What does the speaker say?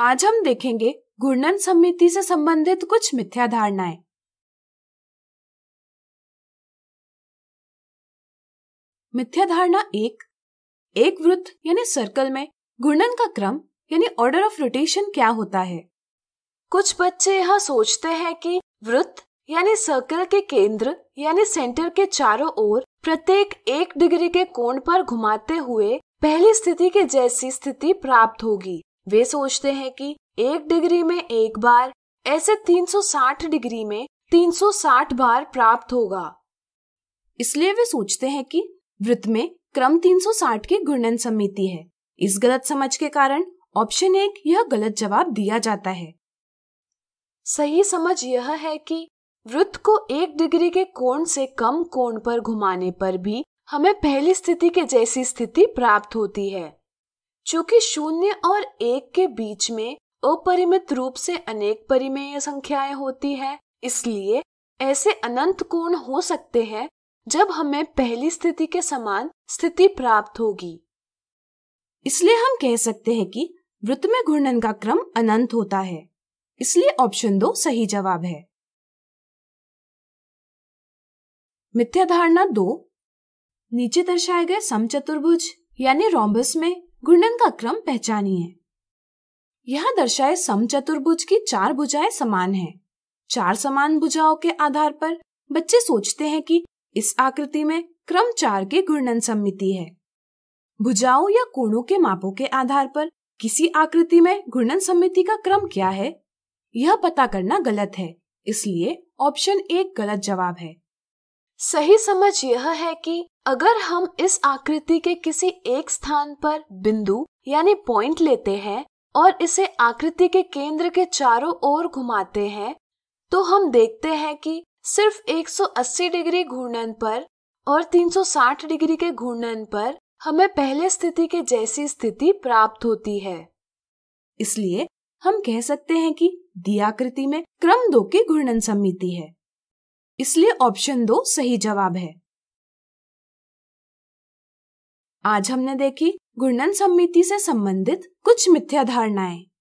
आज हम देखेंगे घूर्णन समिति से संबंधित कुछ मिथ्या धारणाएं मिथ्या धारणा एक एक वृत्त यानी सर्कल में घूर्णन का क्रम यानी ऑर्डर ऑफ रोटेशन क्या होता है कुछ बच्चे यह सोचते हैं कि वृत्त यानी सर्कल के केंद्र यानी सेंटर के चारों ओर प्रत्येक एक डिग्री के कोण पर घुमाते हुए पहली स्थिति के जैसी स्थिति प्राप्त होगी वे सोचते हैं कि एक डिग्री में एक बार ऐसे 360 डिग्री में 360 बार प्राप्त होगा इसलिए वे सोचते हैं कि वृत्त में क्रम 360 की घूर्णन समिति है इस गलत समझ के कारण ऑप्शन एक यह गलत जवाब दिया जाता है सही समझ यह है कि वृत्त को एक डिग्री के कोण से कम कोण पर घुमाने पर भी हमें पहली स्थिति के जैसी स्थिति प्राप्त होती है चूंकि शून्य और एक के बीच में अपरिमित रूप से अनेक परिमेय संख्याएं होती है इसलिए ऐसे अनंत कोण हो सकते हैं जब हमें पहली स्थिति के समान स्थिति प्राप्त होगी इसलिए हम कह सकते हैं कि वृत्त में घूर्णन का क्रम अनंत होता है इसलिए ऑप्शन दो सही जवाब है मिथ्या धारणा दो नीचे दर्शाए गए समचतुर्भुज यानी रोम्बस में घूर्णन का क्रम पहचानी है यह दर्शाए समचतुर्भुज की चार भुजाएं समान हैं। चार समान भुजाओं के आधार पर बच्चे सोचते हैं कि इस आकृति में क्रम चार के घूर्णन सम्मिति है भुजाओं या कोणों के मापों के आधार पर किसी आकृति में घूर्णन सम्मिति का क्रम क्या है यह पता करना गलत है इसलिए ऑप्शन एक गलत जवाब है सही समझ यह है कि अगर हम इस आकृति के किसी एक स्थान पर बिंदु यानी पॉइंट लेते हैं और इसे आकृति के केंद्र के चारों ओर घुमाते हैं तो हम देखते हैं कि सिर्फ 180 डिग्री घूर्णन पर और 360 डिग्री के घूर्णन पर हमें पहले स्थिति के जैसी स्थिति प्राप्त होती है इसलिए हम कह सकते हैं कि आकृति में क्रम दो की घूर्णन समिति है इसलिए ऑप्शन दो सही जवाब है आज हमने देखी घूर्णन समिति से संबंधित कुछ मिथ्या धारणाएं